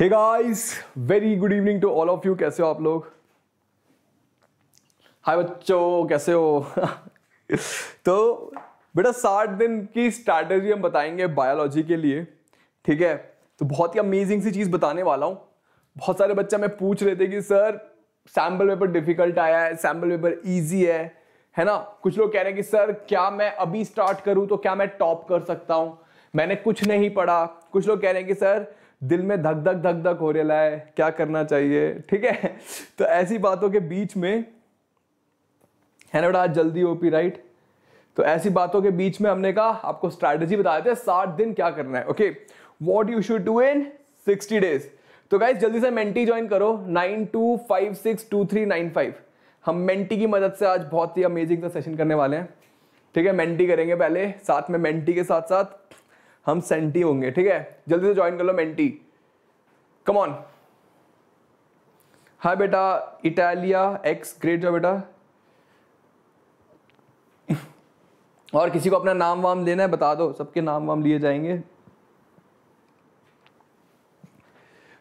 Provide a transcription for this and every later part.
Hey guys very good evening to all of you कैसे हो आप लोग हाय बच्चों कैसे हो तो बेटा साठ दिन की स्ट्रैटेजी हम बताएंगे बायोलॉजी के लिए ठीक है तो बहुत ही अमेजिंग सी चीज़ बताने वाला हूँ बहुत सारे बच्चे हमें पूछ रहे थे कि सर सैम्पल पेपर डिफिकल्ट आया है सैम्पल पेपर ईजी है है ना कुछ लोग कह रहे हैं कि सर क्या मैं अभी स्टार्ट करूँ तो क्या मैं टॉप कर सकता हूँ मैंने कुछ नहीं पढ़ा कुछ लोग कह रहे हैं कि सर दिल में धक धक धक धक हो रहा है क्या करना चाहिए ठीक है तो ऐसी बातों के बीच में है ना बेटा जल्दी ओपी राइट तो ऐसी बातों के बीच में हमने कहा आपको स्ट्रैटेजी बताए थे साठ दिन क्या करना है okay what you should do in sixty days तो गाइज जल्दी से मेंटी ज्वाइन करो nine two five six two three nine five हम मेंटी की मदद से आज बहुत ही अमेजिंग सेशन करने वाले हैं ठीक है मेंटी करेंगे पहले साथ में मेंटी के साथ साथ हम सेंटी होंगे ठीक है जल्दी से ज्वाइन कर लो मेंटी कम ऑन हाय बेटा इटालिया एक्स ग्रेट जो बेटा और किसी को अपना नाम वाम लेना है बता दो सबके नाम वाम लिए जाएंगे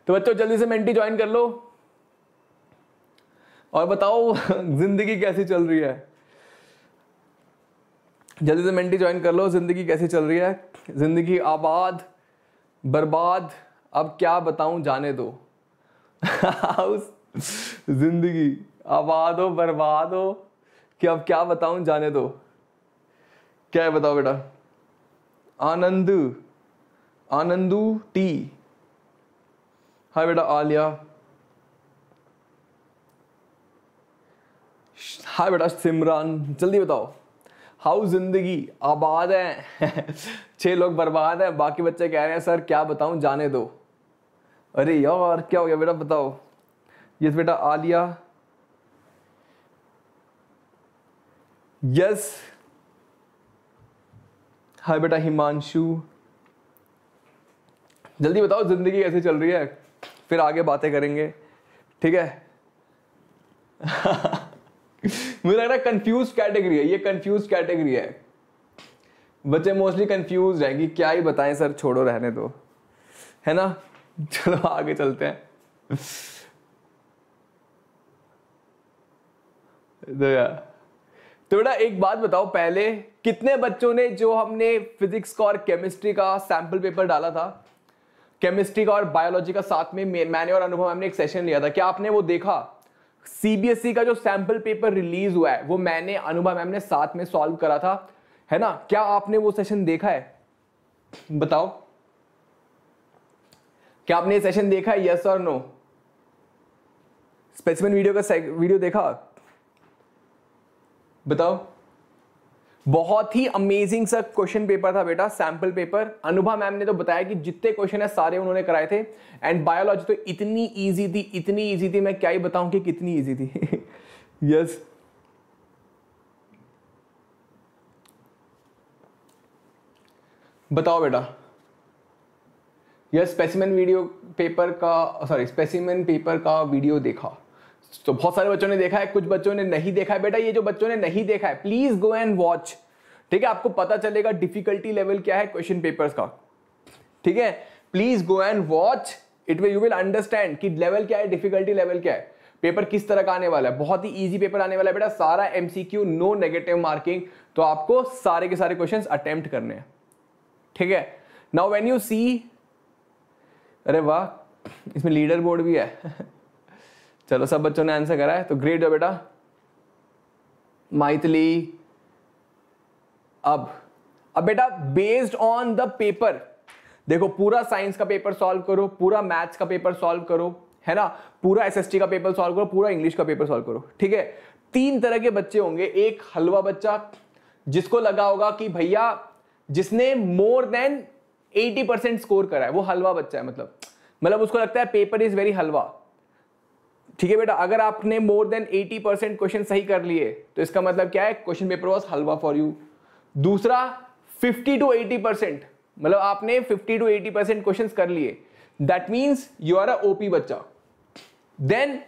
तो बच्चों जल्दी से मेंटी ज्वाइन कर लो और बताओ जिंदगी कैसी चल रही है जल्दी से मेंटी ज्वाइन कर लो जिंदगी कैसी चल रही है ज़िंदगी आबाद बर्बाद अब क्या बताऊं जाने दो ज़िंदगी आबाद हो बर्बाद हो कि अब क्या बताऊं जाने दो क्या बताओ बेटा आनंद आनंदू टी हाय बेटा आलिया हाय बेटा सिमरान जल्दी बताओ हाउ जिंदगी आबाद है छह लोग बर्बाद हैं बाकी बच्चे कह रहे हैं सर क्या बताऊं जाने दो अरे यार क्या हो गया बेटा बताओ यस बेटा आलिया यस हाय बेटा हिमांशु जल्दी बताओ ज़िंदगी कैसे चल रही है फिर आगे बातें करेंगे ठीक है मुझे लग रहा है कंफ्यूज कैटेगरी है ये कंफ्यूज कैटेगरी है बच्चे मोस्टली कंफ्यूज हैं कि क्या ही बताएं सर छोड़ो रहने दो है ना चलो आगे चलते हैं तो तो बेटा एक बात बताओ पहले कितने बच्चों ने जो हमने फिजिक्स का और केमिस्ट्री का सैंपल पेपर डाला था केमिस्ट्री का और बायोलॉजी का साथ में मैंने और अनुभव हमने एक सेशन लिया था क्या आपने वो देखा सीबीएसई e का जो सैंपल पेपर रिलीज हुआ है वो मैंने अनुभव मैम ने साथ में सॉल्व करा था है ना क्या आपने वो सेशन देखा है बताओ क्या आपने सेशन देखा है यस और नो स्पेसिफिक वीडियो का वीडियो देखा बताओ बहुत ही अमेजिंग सा क्वेश्चन पेपर था बेटा सैंपल पेपर अनुभा मैम ने तो बताया कि जितने क्वेश्चन है सारे उन्होंने कराए थे एंड बायोलॉजी तो इतनी इजी थी इतनी इजी थी मैं क्या ही बताऊं कि कितनी इजी थी यस yes. बताओ बेटा यस स्पेसिमेन वीडियो पेपर का सॉरी स्पेसिमेन पेपर का वीडियो देखा तो बहुत सारे बच्चों ने देखा है कुछ बच्चों ने नहीं देखा है बेटा ये जो बच्चों ने नहीं देखा है प्लीज गो एंड वॉच ठीक है आपको पता चलेगा डिफिकल्टी लेवल क्या है क्वेश्चन पेपर्स का ठीक है please go and watch it way you will understand कि लेवल क्या है डिफिकल्टी लेवल क्या है पेपर किस तरह का आने वाला है बहुत ही इजी पेपर आने वाला है बेटा सारा एमसीक्यू नो नेगेटिव मार्किंग तो आपको सारे के सारे क्वेश्चन अटेम्प्ट करने हैं ठीक है नाउ वेन यू सी अरे वाह इसमें लीडर बोर्ड भी है चलो सब बच्चों ने आंसर करा है तो ग्रेट है बेटा माइथली अब अब बेटा बेस्ड ऑन द पेपर देखो पूरा साइंस का पेपर सॉल्व करो पूरा मैथ्स का पेपर सॉल्व करो है ना पूरा एसएसटी का पेपर सॉल्व करो पूरा इंग्लिश का पेपर सॉल्व करो ठीक है तीन तरह के बच्चे होंगे एक हलवा बच्चा जिसको लगा होगा कि भैया जिसने मोर देन 80 परसेंट स्कोर करा है वो हलवा बच्चा है मतलब मतलब उसको लगता है पेपर इज वेरी हलवा ठीक है बेटा अगर आपने मोर देन 80 परसेंट क्वेश्चन सही कर लिए तो इसका मतलब क्या है क्वेश्चन पेपर वॉज हलवा फॉर यू दूसरा 50 टू 80 परसेंट मतलब आपने 50 टू 80 परसेंट क्वेश्चन कर लिए that means you are a OP बच्चा देन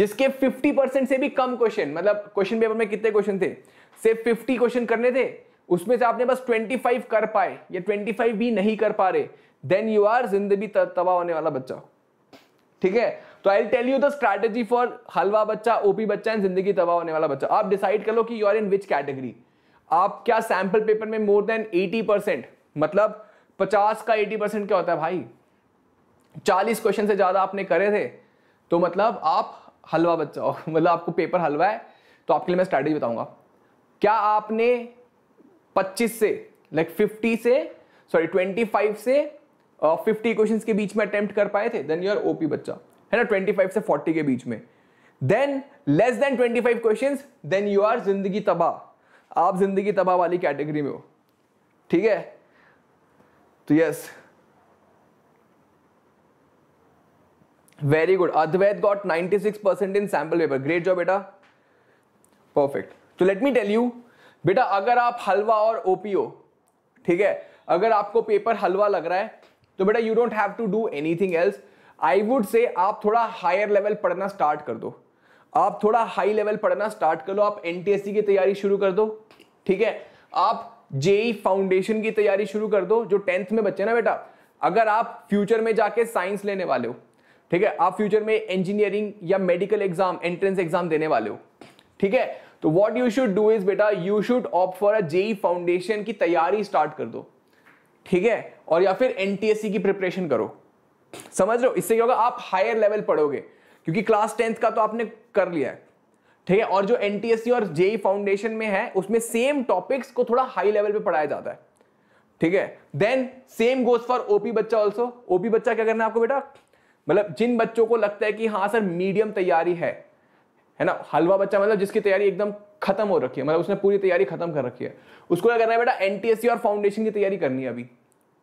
जिसके 50 परसेंट से भी कम क्वेश्चन मतलब क्वेश्चन पेपर में कितने क्वेश्चन थे सिर्फ फिफ्टी क्वेश्चन करने थे उसमें से आपने बस 25 कर पाए या 25 भी नहीं कर पा रहे देन यू आर जिंदगी तबाह होने वाला बच्चा ठीक है तो I tell you the strategy for हलवा बच्चा ओपी बच्चा एंड जिंदगी तबाह होने वाला बच्चा आप डिसाइड कर लो कि you are in which category आप क्या सैंपल पेपर में मोर देन 80 परसेंट मतलब 50 का 80 परसेंट क्या होता है भाई 40 क्वेश्चन से ज़्यादा आपने करे थे तो मतलब आप हलवा बच्चा हो मतलब आपको पेपर हलवा है तो आपके लिए मैं स्ट्रैटेजी बताऊंगा क्या आपने 25 से लाइक like 50 से सॉरी 25 से uh, 50 क्वेश्चंस के बीच में अटेम्प्ट कर पाए थे देन यू आर ओपी बच्चा है ना ट्वेंटी फाइव से फोर्टी के बीच में then less than twenty five question then you are जिंदगी तबाह आप जिंदगी तबाह वाली कैटेगरी में हो ठीक है तो yes very good Advait got 96 percent in sample paper great job बेटा परफेक्ट तो लेट मी टेल यू बेटा अगर आप हलवा और ओपीओ ठीक है अगर आपको पेपर हलवा लग रहा है तो बेटा you don't have to do anything else I would say आप थोड़ा हायर लेवल पढ़ना स्टार्ट कर दो आप थोड़ा हाई लेवल पढ़ना स्टार्ट कर लो आप एनटीएससी की तैयारी शुरू कर दो ठीक है आप जेई फाउंडेशन e की तैयारी शुरू कर दो जो टेंथ में बच्चे ना बेटा अगर आप फ्यूचर में जाके साइंस लेने वाले हो ठीक है आप फ्यूचर में इंजीनियरिंग या मेडिकल एग्जाम एंट्रेंस एग्जाम देने वाले हो ठीक है तो what you should do is बेटा you should opt for a JEE foundation की तैयारी स्टार्ट कर दो ठीक है और या फिर एनटीएससी की प्रिपरेशन करो समझ रहे हो इससे क्या होगा आप हायर लेवल पढ़ोगे क्योंकि क्लास टेंथ का तो आपने कर लिया है ठीक है और जो एन और जेई फाउंडेशन e में है उसमें सेम टॉपिक्स को थोड़ा हाई लेवल पे पढ़ाया जाता है ठीक है then same goes for OP बच्चा ऑल्सो ओपी बच्चा क्या करना है आपको बेटा मतलब जिन बच्चों को लगता है कि हाँ सर मीडियम तैयारी है है ना हलवा बच्चा मतलब जिसकी तैयारी एकदम खत्म हो रखी है मतलब उसने पूरी तैयारी खत्म कर रखी है उसको क्या करना है बेटा एनटीएससी और फाउंडेशन की तैयारी करनी है अभी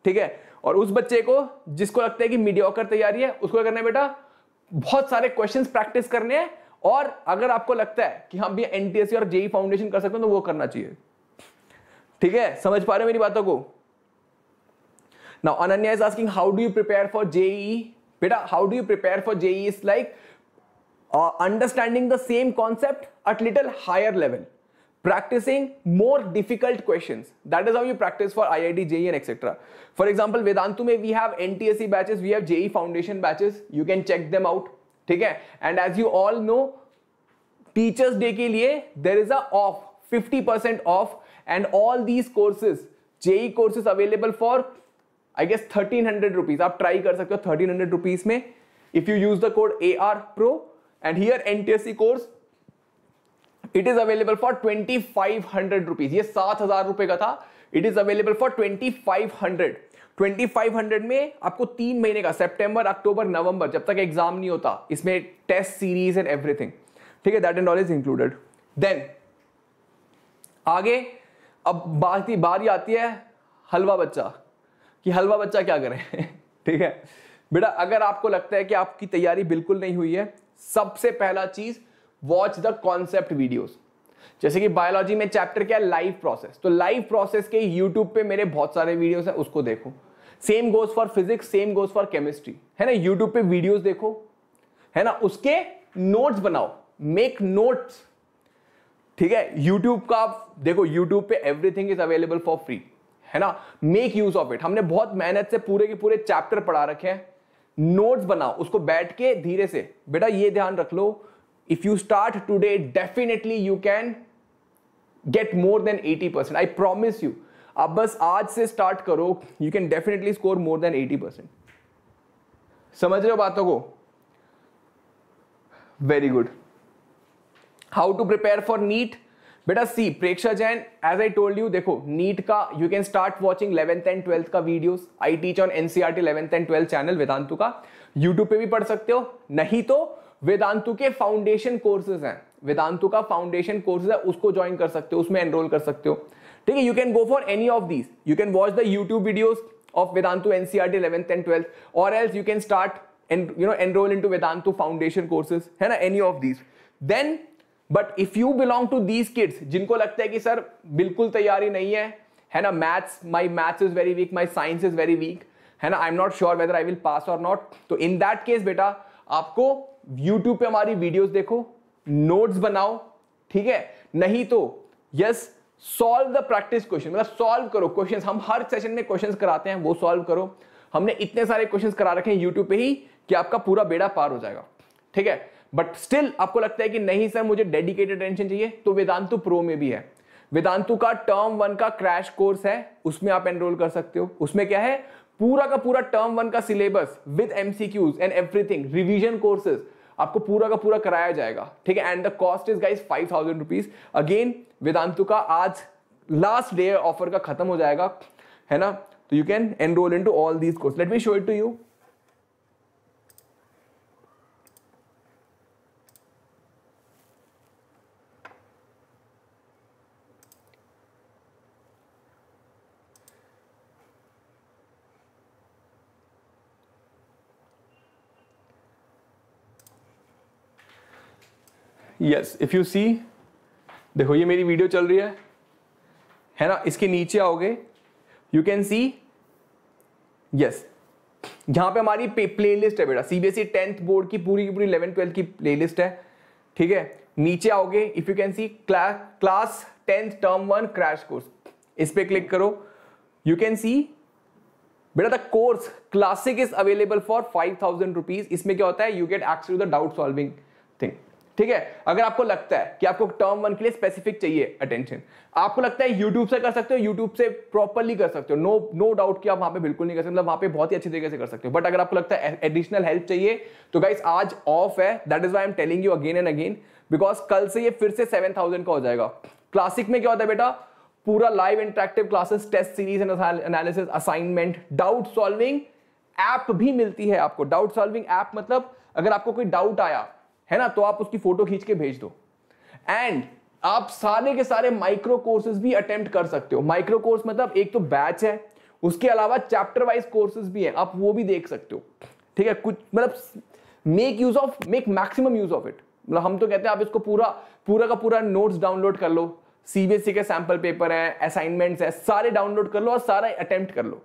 ठीक है और उस बच्चे को जिसको लगता है कि मीडिया तैयारी है उसको करना है बेटा बहुत सारे क्वेश्चन प्रैक्टिस करने हैं और अगर आपको लगता है कि हम भी एनटीएससी और जेई फाउंडेशन e e कर सकते हैं तो वो करना चाहिए ठीक है समझ पा रहे हो मेरी बातों को now Ananya is asking how do you prepare for JEE बेटा how do you prepare for JEE is like understanding the same concept at little higher level practicing more difficult questions. That is how you practice for IIT, JE and etc. For example, Vedantu we have NTSC batches, we have JE foundation batches. You can check them out. Okay? And as you all know, Teachers Day ke liye, there is a off, 50% off and all these courses, JE courses available for I guess 1300 rupees. आप try कर सकते 1300 rupees में if you use the code AR Pro and here NTSC course it is available for twenty five hundred rupees ये सात हजार रुपए का था it is available for twenty five hundred twenty five hundred में आपको तीन महीने का सेप्टेंबर अक्टूबर नवंबर जब तक एग्जाम नहीं होता इसमें टेस्ट सीरीज एंड एवरीथिंग ठीक है that and all is included then आगे अब बात ही बारी आती है हलवा बच्चा कि हलवा बच्चा क्या करें ठीक है बेटा अगर आपको लगता है कि आपकी तैयारी बिल्कुल नहीं हुई है सबसे पहला चीज़ वॉच द कॉन्सेप्ट वीडियोस जैसे कि बायोलॉजी में चैप्टर क्या है लाइव प्रोसेस तो लाइव प्रोसेस के यूट्यूब पे मेरे बहुत सारे वीडियोस हैं उसको देखो same goes for physics same goes for chemistry है ना यूट्यूब पे वीडियोस देखो है ना उसके नोट्स बनाओ मेक नोट्स ठीक है यूट्यूब का आप देखो यूट्यूब पे everything is available for free है ना मेक यूज ऑफ इट हमने बहुत मेहनत से पूरे के पूरे चैप्टर पढ़ा रखे हैं नोट्स बनाओ उसको बैठ के धीरे से बेटा ये ध्यान रख लो if you start today definitely you can get more than 80% i promise you आप बस आज से स्टार्ट करो you can definitely score more than 80 percent समझ रहे हो बातों को very good how to prepare for NEET बेटा see Preksha Jain as I told you देखो नीट का you can start watching eleventh and twelfth का videos I teach on NCERT eleventh and twelfth channel Vedantu का यूट्यूब पे भी पढ़ सकते हो नहीं तो वेदांतु के फाउंडेशन कोर्सेज हैं वेदांतु का फाउंडेशन कोर्सेज है उसको ज्वाइन कर सकते हो उसमें एनरोल कर सकते हो ठीक है you can go for any of these you can watch the YouTube videos of Vedantu NCERT eleventh and twelfth और else you can start and you know enroll into vedantu foundation courses है ना any of these then but if you belong to these kids जिनको लगता है कि sir बिल्कुल तैयारी नहीं है है ना maths my maths is very weak my science is very weak है ना I am not sure whether I will pass और नॉट तो इन दैट केस बेटा आपको यूट्यूब पे हमारी वीडियोस देखो नोट्स बनाओ ठीक है नहीं तो yes solve the practice question मतलब सॉल्व करो क्वेश्चंस हम हर सेशन में क्वेश्चंस कराते हैं वो सॉल्व करो हमने इतने सारे क्वेश्चंस करा रखे हैं YouTube पे ही कि आपका पूरा बेड़ा पार हो जाएगा ठीक है बट स्टिल आपको लगता है कि नहीं सर मुझे डेडिकेटेड टेंशन चाहिए तो वेदांतु प्रो में भी है वेदांतु का टर्म वन का क्रैश कोर्स है उसमें आप एनरोल कर सकते हो उसमें क्या है पूरा का पूरा टर्म वन का syllabus with MCQs and everything revision courses आपको पूरा का पूरा कराया जाएगा ठीक है and the cost is guys five thousand rupees again Vedantu का आज लास्ट डे ऑफर का खत्म हो जाएगा है ना तो you can enroll into all these course let me show it to you yes if you see देखो ये मेरी वीडियो चल रही है है ना इसके नीचे आओगे यू कैन सी यस यहां पे हमारी प्ले लिस्ट है बेटा सीबीएसई टेंथ बोर्ड की पूरी की पूरी इलेवन ट्वेल्थ की लिस्ट है ठीक है नीचे आओगे if you can see class tenth term one crash course इस पर क्लिक करो यू कैन सी बेटा the course classic is available for five thousand rupees इसमें क्या होता है you get access to the doubt solving thing ठीक है अगर आपको लगता है कि आपको टर्म वन के लिए स्पेसिफिक चाहिए अटेंशन आपको लगता है यूट्यूब से कर सकते हो यूट्यूब से प्रॉपरली कर सकते हो नो नो डाउट कि आप वहां पे बिल्कुल नहीं कर सकते मतलब वहां पे बहुत ही अच्छे तरीके से कर सकते हो बट अगर आपको लगता है एडिशनल हेल्प चाहिए तो गाइस आज ऑफ है that is why am telling you again and again because कल से ये फिर से सेवन का हो जाएगा क्लासिक में क्या होता है बेटा पूरा live interactive classes test series analysis assignment doubt solving app भी मिलती है आपको डाउट सॉल्विंग ऐप मतलब अगर आपको कोई डाउट आया है ना तो आप उसकी फोटो खींच के भेज दो एंड आप सारे के सारे माइक्रो कोर्सेज भी अटेम्प्ट कर सकते हो माइक्रो कोर्स मतलब एक तो बैच है उसके अलावा चैप्टर वाइज कोर्सेज भी हैं आप वो भी देख सकते हो ठीक है कुछ मतलब make use of make maximum use of it मतलब हम तो कहते हैं आप इसको पूरा पूरा का पूरा नोट्स डाउनलोड कर लो सीबीएसई e के सैंपल पेपर हैं असाइनमेंट्स हैं सारे डाउनलोड कर लो और सारा अटेम्प्ट कर लो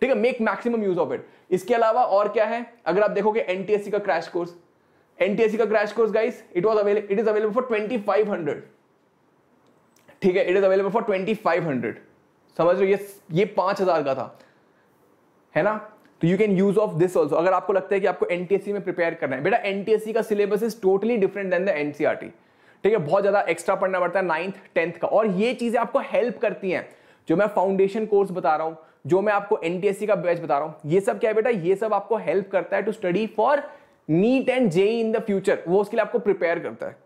ठीक है make maximum use of it इसके अलावा और क्या है अगर आप देखोगे एनटीएससी का क्रैश कोर्स एनटीएससी का crash course guys it was available it is available for twenty five hundred ठीक है it is available for twenty five hundred समझ लो ये ये पांच हजार का था है ना तो you can use of this also अगर आपको लगता है कि आपको एनटीएससी में प्रिपेयर करना है बेटा एनटीएससी का syllabus is totally different than the NCERT ठीक है बहुत ज्यादा एक्स्ट्रा पढ़ना पड़ता है नाइन्थ टेंथ का और ये चीजें आपको हेल्प करती हैं जो मैं फाउंडेशन कोर्स बता रहा हूं जो मैं आपको एनटीएससी का बैच बता रहा हूं ये सब क्या है बेटा ये सब आपको हेल्प करता है to study for NEET and JEE in the future वो उसके लिए आपको प्रिपेयर करता है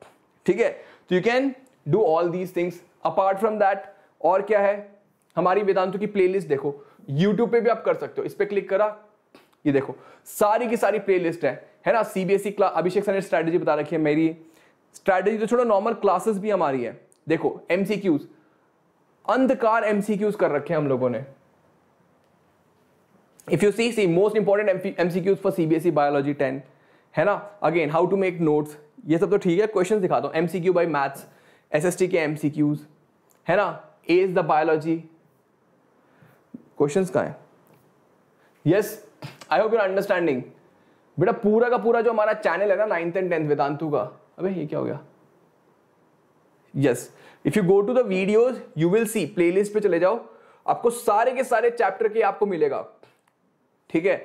ठीक है तो you can do all these things apart from that और क्या है हमारी वेदांतों की प्लेलिस्ट देखो यूट्यूब पे भी आप कर सकते हो इस पर क्लिक करा ये देखो सारी की सारी प्लेलिस्ट है है ना सीबीएसई क्लास अभिषेक सर ने स्ट्रैटेजी बता रखी है मेरी स्ट्रैटेजी तो छोड़ो नॉर्मल क्लासेस भी हमारी है देखो एमसीक्यूज अंधकार एमसीक्यूज कर रखे हैं हम लोगों ने if you see see most important MCQs for CBSE biology ten है ना again how to make notes ये सब तो ठीक है क्वेश्चन दिखाता हूँ M C Q by maths S S T के एम सी क्यूज है ना a is the biology question कहाँ हैं yes I hope your understanding बेटा पूरा का पूरा जो हमारा चैनल है ना नाइन्थ एंड टेंथ वेदांतु का अबे ये क्या हो गया yes if you go to the videos you will see playlist पे चले जाओ आपको सारे के सारे चैप्टर के आपको मिलेगा ठीक है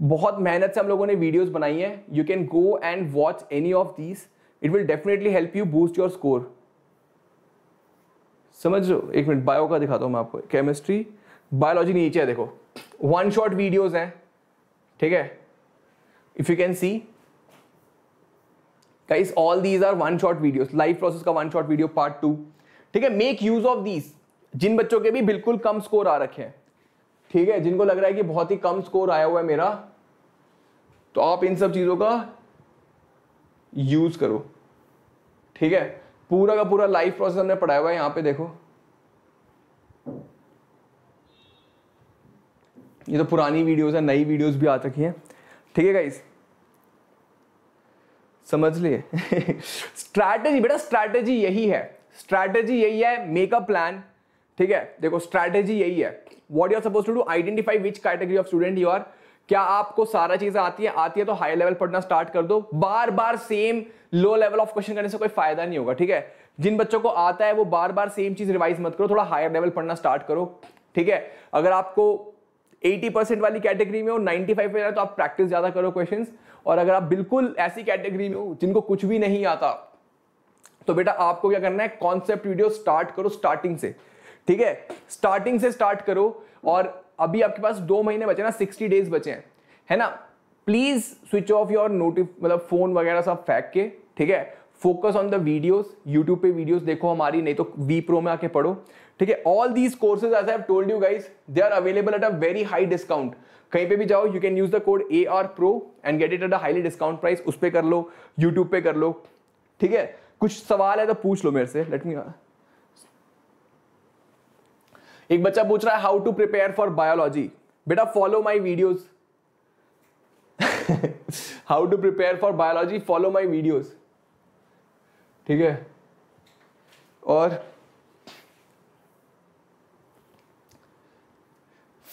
बहुत मेहनत से हम लोगों ने वीडियोस बनाई हैं you can go and watch any of these it will definitely help you boost your score समझ लो एक मिनट बायो का दिखाता हूँ मैं आपको केमिस्ट्री बायोलॉजी नीचे है देखो वन शॉट वीडियोज हैं ठीक है if you can see guys all these are one shot videos life process का one shot video part two ठीक है मेक यूज ऑफ दीज जिन बच्चों के भी बिल्कुल कम स्कोर आ रखे हैं ठीक है जिनको लग रहा है कि बहुत ही कम स्कोर आया हुआ है मेरा तो आप इन सब चीज़ों का यूज़ करो ठीक है पूरा का पूरा लाइफ प्रोसेस हमने पढ़ाया हुआ है यहां पे देखो ये तो पुरानी वीडियोस है नई वीडियोस भी आ चुकी हैं ठीक है गाइस समझ लिए स्ट्रैटेजी बेटा स्ट्रैटेजी यही है स्ट्रैटेजी यही है मेकअप प्लान ठीक है देखो स्ट्रैटेजी यही है what you are suppose to do identify which category of student you are क्या आपको सारा चीजें आती है आती है तो हाई लेवल पढ़ना स्टार्ट कर दो बार बार same low level of question करने से कोई फायदा नहीं होगा ठीक है जिन बच्चों को आता है वो बार बार सेम चीज रिवाइज मत करो थोड़ा हायर लेवल पढ़ना स्टार्ट करो ठीक है अगर आपको 80% वाली कैटेगरी में हो 95 फाइव पर तो आप प्रैक्टिस ज्यादा करो क्वेश्चन और अगर आप बिल्कुल ऐसी कैटेगरी में हो जिनको कुछ भी नहीं आता तो बेटा आपको क्या करना है कॉन्सेप्ट वीडियो स्टार्ट करो स्टार्टिंग से ठीक है स्टार्टिंग से स्टार्ट करो और अभी आपके पास दो महीने बचे ना सिक्सटी डेज बचे हैं है ना प्लीज स्विच ऑफ योर नोटिफ मतलब फोन वगैरह सब फेंक के ठीक है focus on the videos YouTube पे वीडियोस देखो हमारी नहीं तो वी प्रो में आके पढ़ो ठीक है all these courses as I told you guys they are available at a very high discount कहीं पे भी जाओ you can use the code A R pro and get it at a highly discount price उस पर कर लो YouTube पे कर लो ठीक है कुछ सवाल है तो पूछ लो मेरे से लेट मी एक बच्चा पूछ रहा है how to prepare for biology बेटा follow my videos how to prepare for biology follow my videos ठीक है और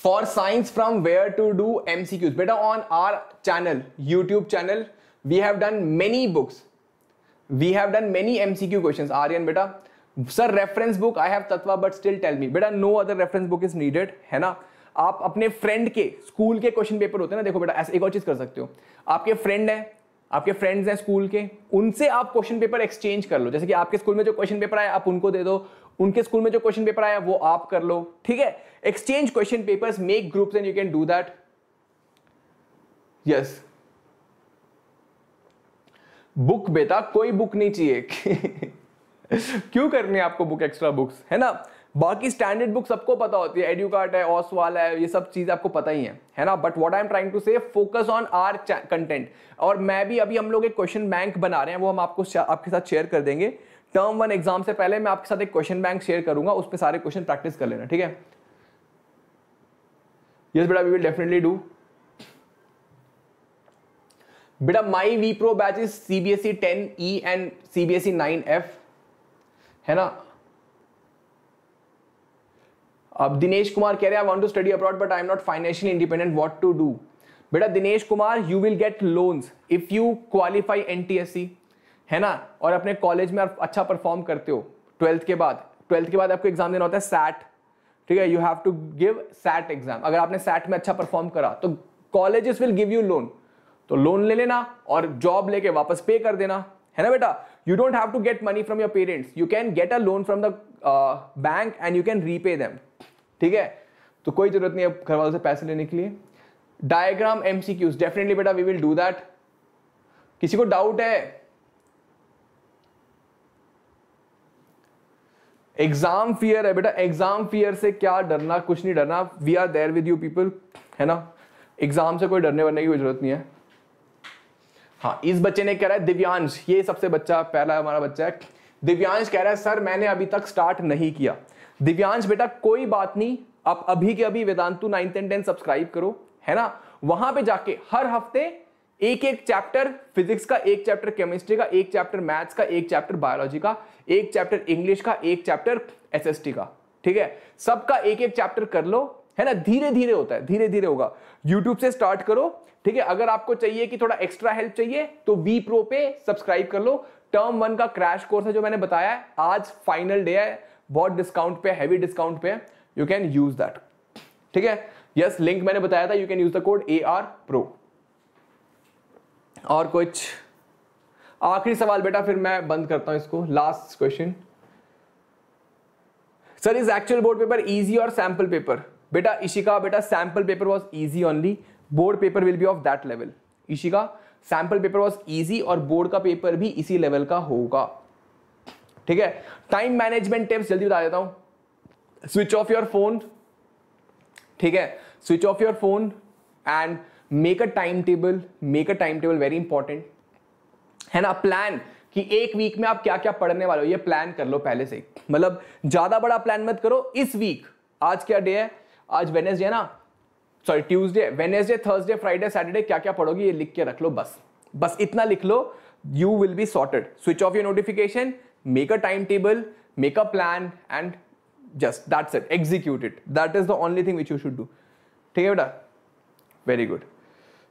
for science from where to do MCQs बेटा on our channel YouTube channel we have done many books we have done many MCQ question Aryan बेटा sir reference book I have Tatva but still tell me बेटा no other reference book is needed है ना आप अपने friend के school के question paper होते हैं ना देखो बेटा ऐसे एक और चीज कर सकते हो आपके फ्रेंड हैं आपके फ्रेंड्स हैं स्कूल के उनसे आप क्वेश्चन पेपर एक्सचेंज कर लो जैसे कि आपके स्कूल में जो क्वेश्चन पेपर आया आप उनको दे दो उनके स्कूल में जो क्वेश्चन पेपर आया वो आप कर लो ठीक है exchange question papers make groups and you can do that yes book बेटा कोई बुक नहीं चाहिए क्यों करनी है आपको बुक एक्स्ट्रा बुक्स है ना बाकी स्टैंडर्ड बुक सबको पता होती है एड्यूकार्ट है ऑस वाला है ये सब चीज़ आपको पता ही है है ना but what I am trying to say focus on our content और मैं भी अभी हम लोग एक क्वेश्चन बैंक बना रहे हैं वो हम आपको आपके साथ शेयर कर देंगे टर्म वन एग्जाम से पहले मैं आपके साथ एक क्वेश्चन बैंक शेयर करूंगा उस पर सारे क्वेश्चन प्रैक्टिस कर लेना ठीक है यस बेटा वी विल डेफिनेटली डू बेटा my V pro batch is CBSE ten E and CBSE nine F है ना अब दिनेश कुमार कह रहे हैं I want to study abroad but I am not financial independent what to do बेटा Dinesh Kumar you will get loans if you qualify see है ना और अपने कॉलेज में आप अच्छा परफॉर्म करते हो ट्वेल्थ के बाद ट्वेल्थ के बाद आपको एग्जाम देना होता है सैट ठीक है you have to give SAT exam अगर आपने सैट में अच्छा परफॉर्म करा तो colleges will give you loan तो लोन ले लेना और जॉब लेके वापस पे कर देना है ना बेटा you don't have to get money from your parents you can get a loan from the bank and you can repay them ठीक है तो कोई जरूरत नहीं है घर वालों से पैसे लेने के लिए डायग्राम एमसीक्यूज क्यूज डेफिनेटली बेटा वी विल डू दैट किसी को डाउट है एग्जाम फियर है बेटा एग्जाम फियर से क्या डरना कुछ नहीं डरना we are there with you people है ना एग्जाम से कोई डरने वरने की कोई जरूरत नहीं है हाँ इस बच्चे ने कह रहा है दिव्यांश ये सबसे बच्चा पहला हमारा बच्चा है दिव्यांश कह रहा है सर मैंने अभी तक स्टार्ट नहीं किया दिव्यांश बेटा कोई बात नहीं आप अभी के अभी Vedantu ninth and tenth subscribe करो है ना वहां पे जाके हर हफ्ते एक एक चैप्टर फिजिक्स का एक चैप्टर केमिस्ट्री का एक चैप्टर मैथ्स का एक चैप्टर बायोलॉजी का एक चैप्टर इंग्लिश का एक चैप्टर एसएसटी का ठीक है सबका एक एक चैप्टर कर लो है ना धीरे धीरे होता है धीरे धीरे होगा यूट्यूब से स्टार्ट करो ठीक है अगर आपको चाहिए कि थोड़ा एक्स्ट्रा हेल्प चाहिए तो वी प्रो पे सब्सक्राइब कर लो टर्म वन का क्रैश कोर्स है जो मैंने बताया आज फाइनल डे है बहुत डिस्काउंट पे हैवी डिस्काउंट पे यू कैन यूज दैट ठीक है यस लिंक मैंने बताया था you can use the code A R pro और कुछ आखिरी सवाल बेटा फिर मैं बंद करता हूं इसको last question sir is actual board paper easy और सैंपल पेपर का बेटा beta paper was easy only board paper will be of that level level का सैम्पल पेपर वॉज ईजी और बोर्ड का पेपर भी इसी लेवल का होगा ठीक है टाइम मैनेजमेंट टिप्स जल्दी बता देता हूं स्विच ऑफ योर फोन ठीक है switch off your phone and make a time table make a time table very important है ना प्लान कि एक वीक में आप क्या क्या पढ़ने वाले हो ये प्लान कर लो पहले से मतलब ज्यादा बड़ा प्लान मत करो इस वीक आज क्या डे है आज वेनेसडे ना sorry Tuesday Wednesday Thursday Friday Saturday क्या क्या पढ़ोगे ये लिख के रख लो बस बस इतना लिख लो you will be sorted switch off your notification make a time table make a plan and just that's it execute it that is the only thing which you should do ठीक है बेटा very good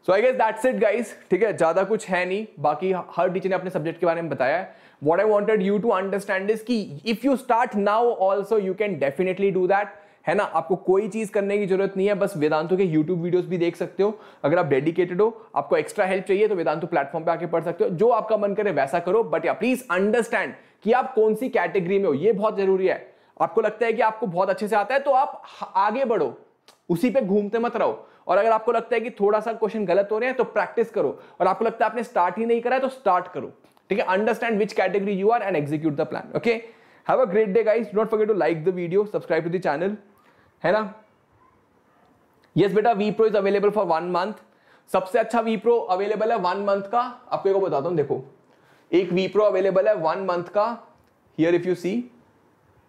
so I guess that's it guys ठीक है ज़्यादा कुछ है नहीं बाकी हर टीचर ने अपने सब्जेक्ट के बारे में बताया what I wanted you to understand is की if you start now also you can definitely do that है ना आपको कोई चीज़ करने की जरूरत नहीं है बस वेदांतों के यूट्यूब वीडियोस भी देख सकते हो अगर आप डेडिकेटेड हो आपको एक्स्ट्रा हेल्प चाहिए तो वेदांतो प्लेटफॉर्म पे आके पढ़ सकते हो जो आपका मन करे वैसा करो बट या प्लीज अंडरस्टैंड कि आप कौन सी कैटेगरी में हो ये बहुत जरूरी है आपको लगता है कि आपको बहुत अच्छे से आता है तो आप आगे बढ़ो उसी पर घूमते मत रहो और अगर आपको लगता है कि थोड़ा सा क्वेश्चन गलत हो रहे हैं तो प्रैक्टिस करो और आपको लगता है आपने स्टार्ट ही नहीं करा है तो स्टार्ट करो ठीक है understand which category you are and execute the plan okay have a great day guys don't forget to like the video subscribe to the channel है ना यस yes, बेटा V pro is available for one month सबसे अच्छा V pro available है one month का आपको को बताता हूं देखो एक वी प्रो अवेलेबल है वन मंथ का here if you see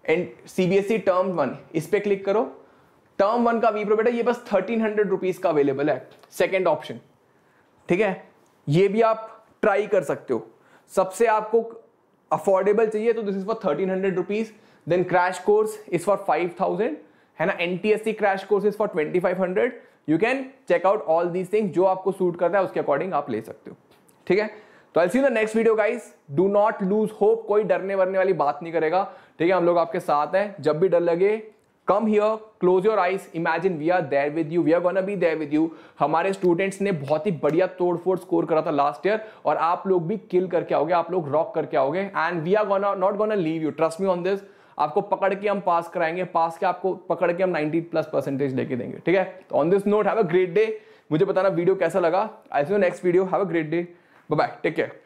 and CBSE term one इस पर क्लिक करो टर्म वन का वी प्रो बेटा ये बस थर्टीन हंड्रेड रुपीज का अवेलेबल है सेकेंड ऑप्शन ठीक है ये भी आप ट्राई कर सकते हो सबसे आपको अफोर्डेबल चाहिए तो this is for thirteen hundred rupees then crash course is for five thousand है ना NTSC crash courses for twenty five hundred you can check out all these thing जो आपको सूट करता है उसके अकॉर्डिंग आप ले सकते हो ठीक है तो I see the next video guys do not lose hope कोई डरने वरने वाली बात नहीं करेगा ठीक है हम लोग आपके साथ हैं जब भी डर लगे come here close your eyes imagine we are there with you we are gonna be there with you हमारे स्टूडेंट्स ने बहुत ही बढ़िया तोड़फोड़ स्कोर करा था लास्ट ईयर और आप लोग भी किल करके आओगे आप लोग रॉक करके आओगे and we are gonna not gonna leave you trust me on this आपको पकड़ के हम पास कराएंगे पास के आपको पकड़ के हम 90 प्लस परसेंटेज लेके देंगे ठीक है तो on this note have a great day मुझे बताना वीडियो कैसा लगा I see next video have a great day bye take care